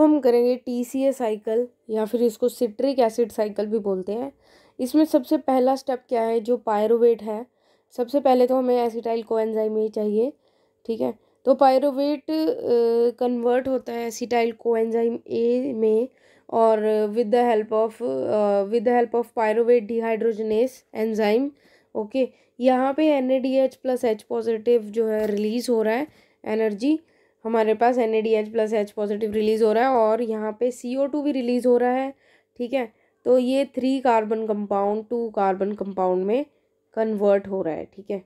हम करेंगे T C ए cycle या फिर इसको सिट्रिक एसिड साइकिल भी बोलते हैं इसमें सबसे पहला स्टेप क्या है जो पायरोवेट है सबसे पहले तो हमें एसिटाइल कोएंजाइम ही चाहिए ठीक है तो पायरोवेट कन्वर्ट होता है एसिटाइल कोएंजाइम ए में और with the help of with the help of pyruvate dehydrogenase enzyme okay यहाँ पे N A D H plus H positive जो है रिलीज़ हो रहा है एनर्जी हमारे पास N A D H plus H positive release हो रहा है और यहाँ पे सी ओ टू भी रिलीज़ हो रहा है ठीक है तो ये three carbon compound two carbon compound में कन्वर्ट हो रहा है ठीक है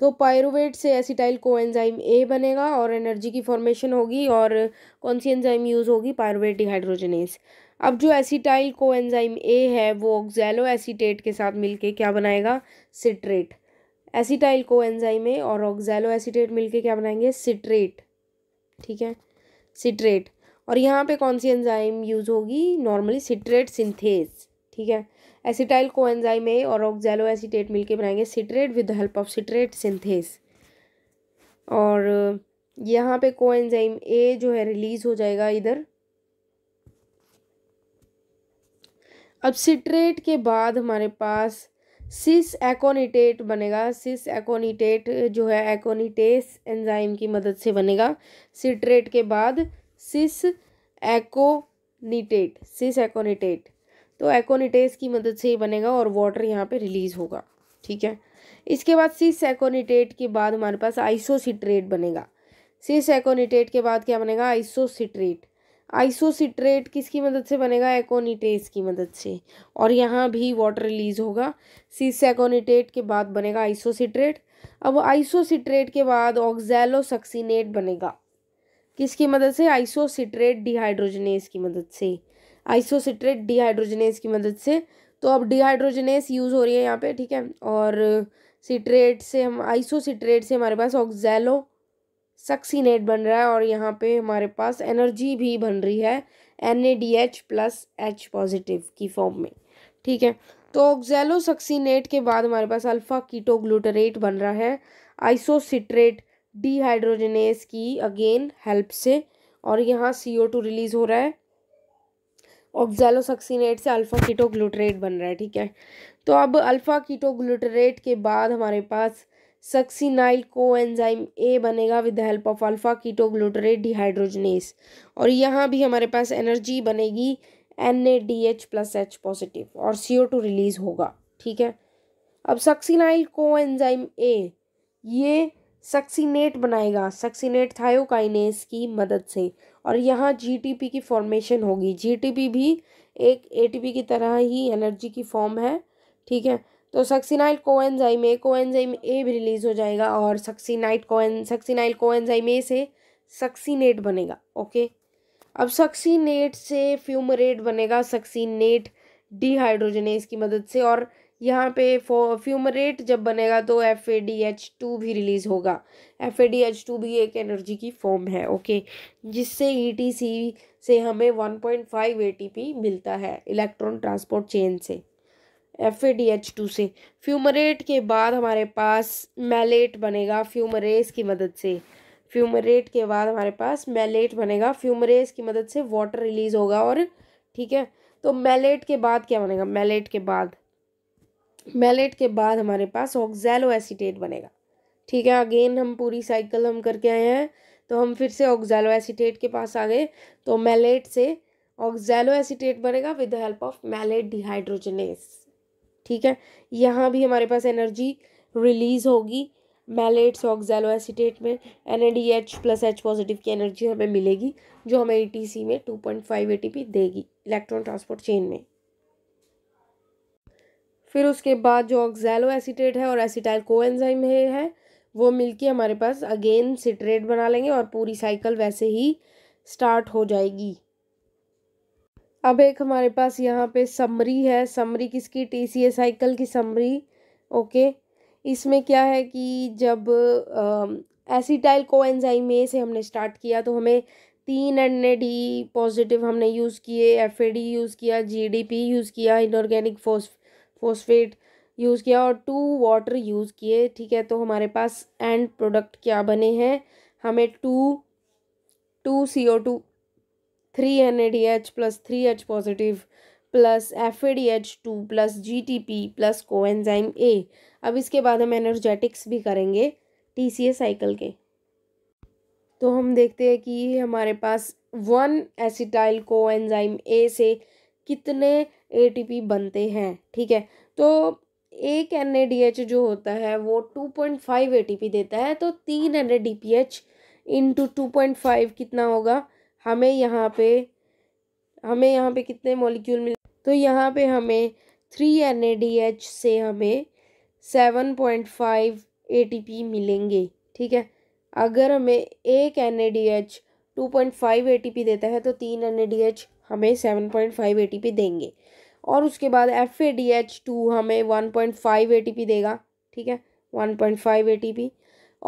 तो पायरुवेट से एसिटाइल को एनजाइम ए बनेगा और एनर्जी की फॉर्मेशन होगी और कौन सी एंजाइम यूज़ होगी पायरुवेट डिहाइड्रोजनेस अब जो एसिटाइल को एनजाइम ए है वो ऑक्जैलो एसीटेट के साथ मिलके क्या बनाएगा सिट्रेट एसीटाइल को एनजाइम में और ऑक्जैलो एसीटेट मिलके क्या बनाएंगे सिट्रेट ठीक है सिट्रेट और यहाँ पे कौन सी एंजाइम यूज़ होगी नॉर्मली सिट्रेट सिंथेस ठीक है एसिटाइल को एनजाइम ए और ऑक्जैलो एसिटेट मिलके बनाएंगे citrate with the help of citrate synthase और यहाँ पे को एंजाइम ए जो है रिलीज हो जाएगा इधर अब सिट्रेट के बाद हमारे पास सिस एकोनीटेट बनेगा सिस एकोनीटेट जो है एकोनीटेस एंजाइम की मदद से बनेगा सिट्रेट के बाद सिस एकोनीटेट सिस एकोनीटेट तो एकोनीटेस की मदद से ही बनेगा और वाटर यहाँ पे रिलीज होगा ठीक है इसके बाद सिस एकोनीटेट के बाद हमारे पास आइसोसिट्रेट बनेगा सिस एकोनीटेट के बाद क्या बनेगा आइसोसिट्रेट आइसोसिट्रेट किसकी मदद से बनेगा एकोनिटेस की मदद से और यहाँ भी वाटर रिलीज होगा सीस एकोनिटेट के बाद बनेगा आइसोसिट्रेट अब आइसोसिट्रेट के बाद ऑक्जेलोसक्सीनेट बनेगा किसकी मदद से आइसोसिट्रेट डिहाइड्रोजनेस की मदद से आइसोसिट्रेट डिहाइड्रोजनेस की मदद से तो अब डिहाइड्रोजनेस यूज़ हो रही है यहाँ पे ठीक है और सिट्रेट से हम आइसोसिट्रेट से हमारे पास ऑक्जैलो सक्सीनेट बन रहा है और यहाँ पे हमारे पास एनर्जी भी बन रही है N A D H plus H positive की फॉर्म में ठीक है तो ऑक्जेलो सक्सीनेट के बाद हमारे पास अल्फ़ा कीटोग्लूटरेट बन रहा है आइसोसिट्रेट डीहाइड्रोजनेस की अगेन हेल्प से और यहाँ सी ओ टू रिलीज़ हो रहा है ऑक्जेलो सक्सीनेट से अल्फ़ा कीटोग्लूटरेट बन रहा है ठीक है तो अब अल्फ़ा कीटोग्लूटरेट के बाद हमारे पास सक्सीनाइल को एंजाइम ए बनेगा with help of alpha ketoglutarate dehydrogenase और यहाँ भी हमारे पास एनर्जी बनेगी N A D H plus H positive और सी ओ टू रिलीज़ होगा ठीक है अब सक्सीनाइल को एंजाइम ए ये सक्सीनेट बनाएगा सक्सीनेट थायोकाइनेस की मदद से और यहाँ जीटीपी की फॉर्मेशन होगी जीटीपी भी एक एटीपी की तरह ही एनर्जी की फॉर्म है ठीक है तो succinyl coenzyme A coenzyme A भी रिलीज़ हो जाएगा और सक्सीनाइट कोएं सक्सीनाइल कोएंजाइम ए से सक्सीनेट बनेगा ओके अब सक्सीनेट से फ्यूमरेट बनेगा सक्सीनेट डिहाइड्रोजनेस की मदद से और यहाँ पे फ्यूमरेट जब बनेगा तो F A D H two भी रिलीज़ होगा F A D H two भी एक एनर्जी की फॉर्म है ओके जिससे ई टी सी से हमें one point five A T P मिलता है इलेक्ट्रॉन ट्रांसपोर्ट चेन से F A D H two से फ्यूमरेट के बाद हमारे पास मैलेट बनेगा फ्यूमरेस की मदद से फ्यूमरेट के बाद हमारे पास मैलेट बनेगा फ्यूमरेस की मदद से वाटर रिलीज होगा और ठीक है तो मैलेट के बाद क्या बनेगा मैलेट के बाद मैलेट के बाद हमारे पास ऑक्जैलो एसीटेट बनेगा ठीक है अगेन हम पूरी साइकिल हम करके आए हैं तो हम फिर से ऑक्जैलो एसीटेट के पास आ गए तो मैलेट से ऑक्जैलो एसीटेट बनेगा with the help of malate dehydrogenase ठीक है यहाँ भी हमारे पास एनर्जी रिलीज़ होगी मैलेट्स ऑक्जैलो एसिटेट में N D H plus H positive की एनर्जी हमें मिलेगी जो हमें ई टी सी में two point five A T P देगी इलेक्ट्रॉन ट्रांसपोर्ट चेन में फिर उसके बाद जो ऑक्जैलो एसिटेट है और एसिटाइल को एनजाइम है, है वो मिलके हमारे पास अगेन सिट्रेट बना लेंगे और पूरी साइकिल वैसे ही स्टार्ट हो जाएगी अब एक हमारे पास यहाँ पे समरी है समरी किसकी टी सी एस साइकिल की समरी ओके इसमें क्या है कि जब एसीटाइल को एनजाइमे से हमने स्टार्ट किया तो हमें तीन एन ए डी पॉजिटिव हमने यूज़ किए एफ ए डी यूज़ किया जी डी पी यूज़ किया इनऑर्गेनिक फोस फोस्फेट यूज़ किया और टू वाटर यूज़ किए ठीक है तो हमारे पास एंड प्रोडक्ट क्या बने हैं हमें two two C O two three N A D H plus three H positive plus F A D H two plus G T P plus coenzyme A अब इसके बाद हम एनर्जेटिक्स भी करेंगे टी सी ए cycle के तो हम देखते हैं कि हमारे पास one acetyl coenzyme A से कितने ए टी पी बनते हैं ठीक है तो एक एन ए डी एच जो होता है वो two point five A T P देता है तो तीन N A D P H into two point five कितना होगा हमें यहाँ पे हमें यहाँ पे कितने मॉलिक्यूल मिल तो यहाँ पे हमें थ्री एन से हमें सेवन पॉइंट फाइव ए मिलेंगे ठीक है अगर हमें एक N A D H two point five A देता है तो तीन एन ए डी एच हमें सेवन पॉइंट फाइव ए देंगे और उसके बाद F A D H two हमें वन पॉइंट फाइव ए देगा ठीक है वन पॉइंट फाइव ए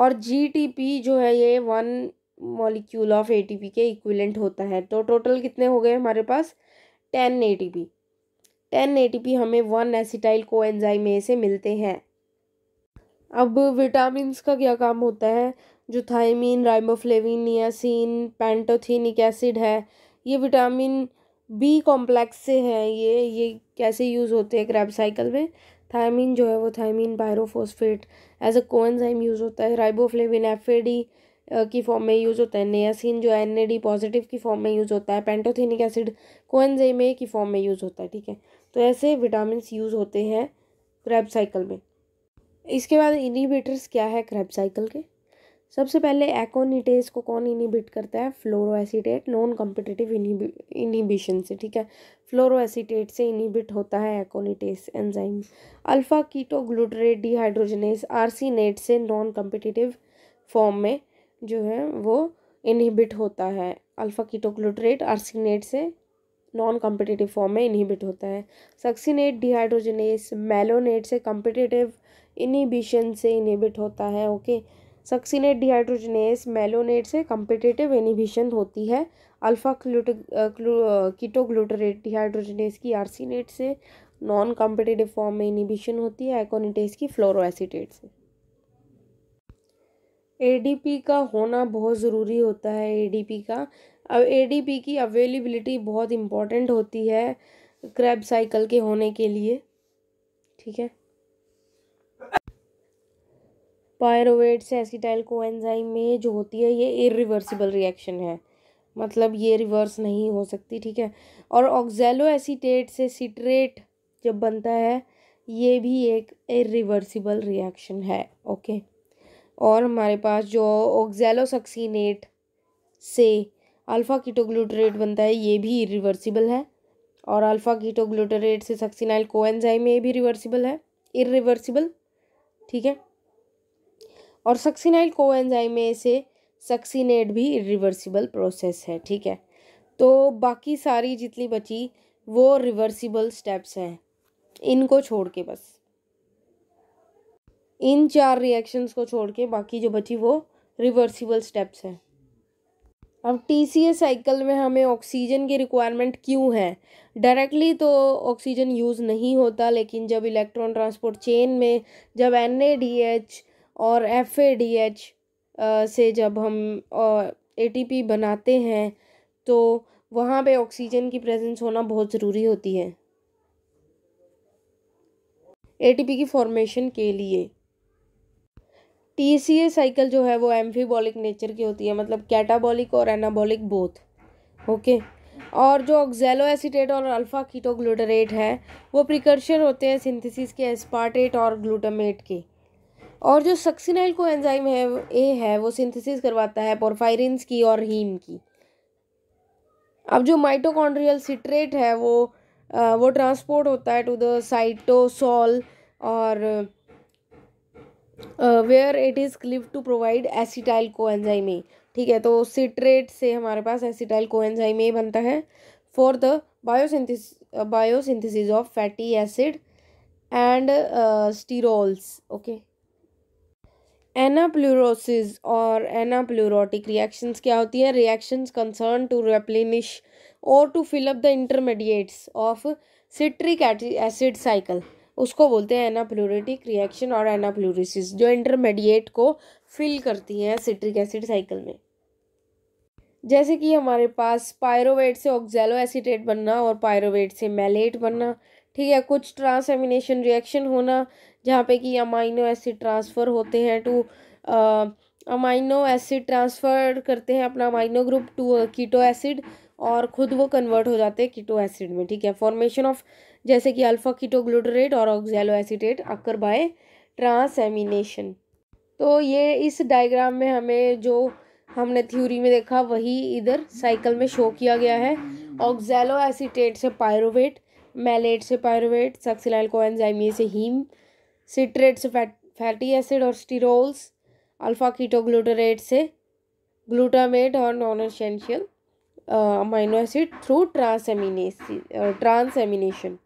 और जी टी पी जो है ये वन मॉलिक्यूल ऑफ एटीपी के इक्विलेंट होता है तो टोटल कितने हो गए हमारे पास टेन एटीपी टेन एटीपी हमें वन एसिटाइल को ए से मिलते हैं अब विटामिन का क्या काम होता है जो thiamine riboflavin niacin pantothenic acid है ये विटामिन बी कॉम्प्लेक्स से हैं ये ये कैसे यूज़ होते हैं क्रैब साइकिल में थायमिन जो है वो thiamine pyrophosphate as a coenzyme use होता है राइबोफ्लेविन एफ की फॉर्म में यूज़ होता है नेयासिन जो एन ए डी पॉजिटिव की फॉर्म में यूज़ होता है पेंटोथेनिक एसिड कोएंजाइम ए की फॉर्म में यूज़ होता है ठीक है तो ऐसे विटामिन यूज़ होते हैं क्रैब साइकिल में इसके बाद इनिबिटर्स क्या है क्रैब साइकिल के सबसे पहले एकोनिटेज को कौन इनिबिट करता है फ्लोरोसिटेट नॉन कॉम्पिटिटिव इनिबिशन से ठीक है फ्लोरोसिटेट से इनिबिट होता है aconitase enzyme alpha keto glutarate dehydrogenase arsenate से नॉन कम्पिटेटिव फॉर्म में जो है वो इनहिबिट होता है अल्फ़ा कीटोक्लोट्रेट आर्सिनेट से नॉन कॉम्पिटेटिव फॉर्म में इनहिबिट होता है सक्सीनेट डिहाइड्रोजनेस मेलोनेट से कॉम्पिटेटिव इनहिबिशन से इनहिबिट होता है ओके सक्सीनेट डिहाइड्रोजनेस मेलोनेट से कॉम्पिटेटिव इनहिबिशन होती है अल्फ़ा क्लूट कीटोग्लूटरेट डिहाइड्रोजनेस की आर्सीनेट से नॉन कॉम्पिटेटिव फॉर्म में इनहिबिशन होती है एकोनिटेस की फ्लोरोसिटेट से एडीपी का होना बहुत ज़रूरी होता है एडीपी का अब एडीपी की अवेलेबिलिटी बहुत इम्पॉर्टेंट होती है क्रैब साइकिल के होने के लिए ठीक है पायरोवेट से एसिटाइल कोएंजाइम में जो होती है ये इरिवर्सिबल रिएक्शन है मतलब ये रिवर्स नहीं हो सकती ठीक है और ऑक्जेलो एसीटेट से सिट्रेट जब बनता है ये भी एक इरिवर्सिबल रिएक्शन है ओके और हमारे पास जो ऑक्जेलोसक्सीनेट से अल्फ़ा कीटोग्लूटरेट बनता है ये भी रिवर्सिबल है और अल्फ़ा कीटोग्लूटरेट से सक्सीनाइल कोएंजाइम ये भी रिवर्सिबल है इरिवर्सिबल ठीक है और सक्सीनाइल कोएंजाइम से सक्सीनेट भी इरिवर्सिबल प्रोसेस है ठीक है तो बाकी सारी जितनी बची वो रिवर्सिबल स्टेप्स हैं इनको छोड़ के बस इन चार रिएक्शंस को छोड़ के बाकी जो बची वो रिवर्सिबल स्टेप्स हैं अब टी सी ए साइकिल में हमें ऑक्सीजन की रिक्वायरमेंट क्यों है डायरेक्टली तो ऑक्सीजन यूज़ नहीं होता लेकिन जब इलेक्ट्रॉन ट्रांसपोर्ट चेन में जब एन ए डी एच और एफ ए डी एच से जब हम ए टी पी बनाते हैं तो वहाँ पे ऑक्सीजन की प्रेजेंस होना बहुत ज़रूरी होती है ए टी पी की फॉर्मेशन के लिए टी सी ए साइकिल जो है वो एम्फीबॉलिक नेचर की होती है मतलब कैटाबॉलिक और एनाबॉलिक बोथ ओके और जो ऑक्जेलो एसिडेट और अल्फ़ा कीटो ग्लूटरेट है वो प्रिकर्शर होते हैं सिंथेसिस के एस्पार्टेट और ग्लूटामेट के और जो सक्सिनाइल को एंजाइम है ए है वो सिंथेसिस करवाता है पोरफायरिन्स की और हीम की अब जो माइटोकॉन्ड्रियल सिट्रेट है वो आ, वो ट्रांसपोर्ट होता है टू द साइटोसॉल और where it is cleave to provide acetyl enzyme ठीक है तो सिट्रेट से हमारे पास एसिटाइल कोएंजाइमे बनता है for the biosynthesis biosynthesis of fatty acid and sterols okay anaplerosis और एनाप्लूरोटिक रिएक्शंस क्या होती हैं रिएक्शंस कंसर्न टू रेप्लिनिश और to fill up the intermediates of citric acid cycle उसको बोलते हैं एनाप्लोरेटिक रिएक्शन और एनाप्लोरिसिस जो इंटरमीडिएट को फिल करती हैं सिट्रिक एसिड साइकिल में जैसे कि हमारे पास पायरोवेट से ऑक्जेलो एसिटेट बनना और पायरोवेट से मेलेट बनना ठीक है कुछ ट्रांसएमिनेशन रिएक्शन होना जहाँ पे कि अमाइनो एसिड ट्रांसफ़र होते हैं टू अमाइनो एसिड ट्रांसफ़र करते हैं अपना amino group to keto acid और ख़ुद वो कन्वर्ट हो जाते हैं कीटो एसिड में ठीक है फॉर्मेशन ऑफ जैसे कि अल्फ़ा कीटोग्लूटरेट और oxaloacetate occur by transamination तो ये इस डायग्राम में हमें जो हमने थ्योरी में देखा वही इधर साइकिल में शो किया गया है ऑक्जेलो एसिटेट से पायरोवेट मैलेट से पायरोवेट सक्सिलाइल कोएंजाइमिए से हीम सिट्रेट से फैट फैटी एसिड और स्टीरोल्स अल्फ़ा कीटोग्लूटरेट से ग्लूटामेट और non essential amino acid through transaminase transamination